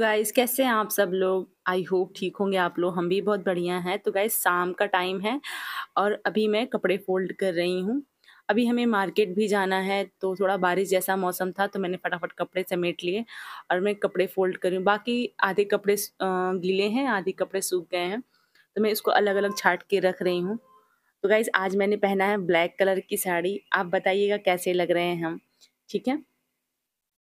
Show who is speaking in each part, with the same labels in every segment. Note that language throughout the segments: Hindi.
Speaker 1: गाइस कैसे हैं आप सब लोग आई होप ठीक होंगे आप लोग हम भी बहुत बढ़िया हैं तो गाइस शाम का टाइम है और अभी मैं कपड़े फोल्ड कर रही हूँ अभी हमें मार्केट भी जाना है तो थोड़ा बारिश जैसा मौसम था तो मैंने फटाफट कपड़े समेट लिए और मैं कपड़े फोल्ड कर रही हूँ बाकी आधे कपड़े गीले हैं आधे कपड़े सूख गए हैं तो मैं इसको अलग अलग छाट के रख रही हूँ तो गाइज़ आज मैंने पहना है ब्लैक कलर की साड़ी आप बताइएगा कैसे लग रहे हैं हम ठीक है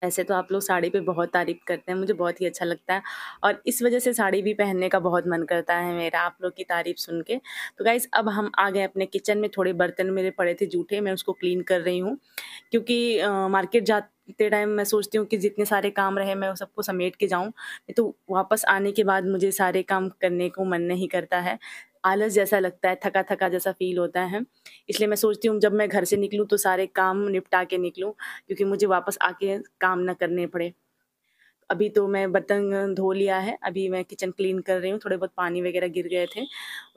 Speaker 1: वैसे तो आप लोग साड़ी पे बहुत तारीफ़ करते हैं, मुझे बहुत ही अच्छा लगता है और इस वजह से साड़ी भी पहनने का बहुत मन करता है मेरा आप लोग की तारीफ़ सुन के। तो गाइज़ अब हम आ गए अपने किचन में, थोड़े बर्तन मेरे पड़े थे जूठे, मैं उसको क्लीन कर रही हूँ क्योंकि अ, मार्केट जाते टाइम मैं सोचती हूँ कि जितने सारे काम रहे मैं वो सबको समेट के जाऊँ, नहीं तो वापस आने के बाद मुझे सारे काम करने को मन नहीं करता है। आलस जैसा लगता है थका थका जैसा फील होता है इसलिए मैं सोचती हूँ जब मैं घर से निकलूँ तो सारे काम निपटा के निकलूँ क्योंकि मुझे वापस आके काम ना करने पड़े अभी तो मैं बर्तन धो लिया है अभी मैं किचन क्लीन कर रही हूँ थोड़े बहुत पानी वगैरह गिर गए थे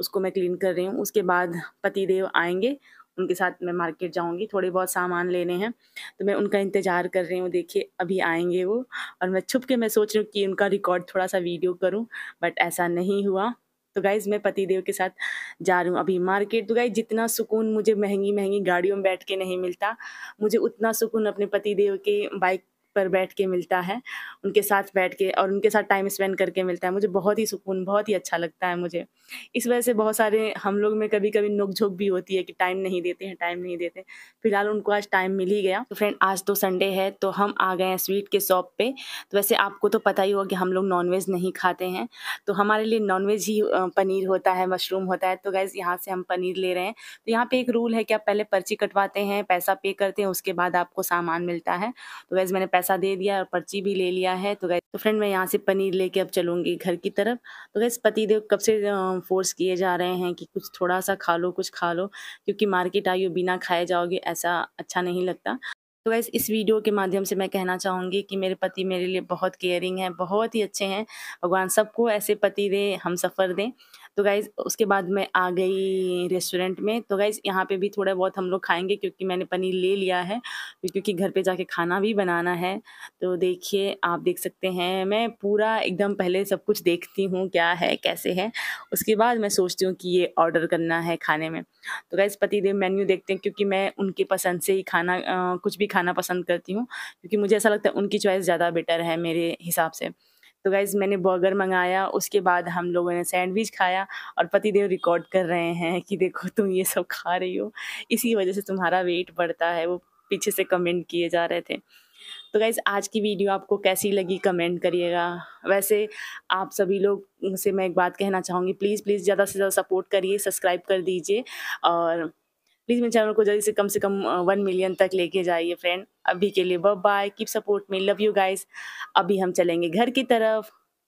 Speaker 1: उसको मैं क्लीन कर रही हूँ उसके बाद पति देव आएंगे उनके साथ मैं मार्केट जाऊंगी थोड़े बहुत सामान लेने हैं तो मैं उनका इंतज़ार कर रही हूँ देखिए अभी आएंगे वो और मैं छुप के मैं सोच रही हूँ कि उनका रिकॉर्ड थोड़ा सा वीडियो करूँ बट ऐसा नहीं हुआ तो गाइज मैं पति देव के साथ जा रही हूँ अभी मार्केट तो गाइज जितना सुकून मुझे महंगी महंगी गाड़ियों में बैठ के नहीं मिलता मुझे उतना सुकून अपने पति देव के बाइक पर बैठ के मिलता है उनके साथ बैठ के और उनके साथ टाइम स्पेंड करके मिलता है मुझे बहुत ही सुकून बहुत ही अच्छा लगता है मुझे इस वजह से बहुत सारे हम लोग में कभी कभी नोकझोंक भी होती है कि टाइम नहीं देते हैं टाइम नहीं देते फिलहाल उनको आज टाइम मिल ही गया तो फ्रेंड आज तो संडे है तो हम आ गए हैं स्वीट के शॉप पर तो वैसे आपको तो पता ही होगा कि हम लोग नॉनवेज नहीं खाते हैं तो हमारे लिए नॉनवेज ही पनीर होता है मशरूम होता है तो गैस यहाँ से हम पनीर ले रहे हैं तो यहाँ पर एक रूल है कि आप पहले पर्ची कटवाते हैं पैसा पे करते हैं उसके बाद आपको सामान मिलता है तो वैसे मैंने पैसा पैसा दे दिया और पर्ची भी ले लिया है तो गए तो फ्रेंड मैं यहाँ से पनीर लेके अब चलूंगी घर की तरफ तो गए पतिदेव कब से फोर्स किए जा रहे हैं कि कुछ थोड़ा सा खा लो कुछ खा लो क्योंकि मार्केट आई हो बिना खाए जाओगे ऐसा अच्छा नहीं लगता तो गैस इस वीडियो के माध्यम से मैं कहना चाहूँगी कि मेरे पति मेरे लिए बहुत केयरिंग है बहुत ही अच्छे हैं भगवान सबको ऐसे पति दे हम सफ़र दें तो गैस उसके बाद मैं आ गई रेस्टोरेंट में तो गैस यहाँ पे भी थोड़ा बहुत हम लोग खाएंगे क्योंकि मैंने पनीर ले लिया है क्योंकि घर पे जाके खाना भी बनाना है तो देखिए आप देख सकते हैं मैं पूरा एकदम पहले सब कुछ देखती हूँ क्या है कैसे है उसके बाद मैं सोचती हूँ कि ये ऑर्डर करना है खाने में तो गैस पतिदेव मेन्यू देखते हैं क्योंकि मैं उनके पसंद से ही खाना आ, कुछ भी खाना पसंद करती हूँ क्योंकि मुझे ऐसा लगता है उनकी चॉइस ज़्यादा बेटर है मेरे हिसाब से तो गैस मैंने बर्गर मंगाया उसके बाद हम लोगों ने सैंडविच खाया और पतिदेव रिकॉर्ड कर रहे हैं कि देखो तुम ये सब खा रही हो इसी वजह से तुम्हारा वेट बढ़ता है वो पीछे से कमेंट किए जा रहे थे तो गाइज आज की वीडियो आपको कैसी लगी कमेंट करिएगा वैसे आप सभी लोग से मैं एक बात कहना चाहूँगी प्लीज़ प्लीज़ ज़्यादा से ज़्यादा सपोर्ट करिए सब्सक्राइब कर दीजिए और प्लीज़ मेरे चैनल को जल्दी से कम से कम वन मिलियन तक लेके जाइए फ्रेंड अभी के लिए बब bye keep support me love you guys अभी हम चलेंगे घर की तरफ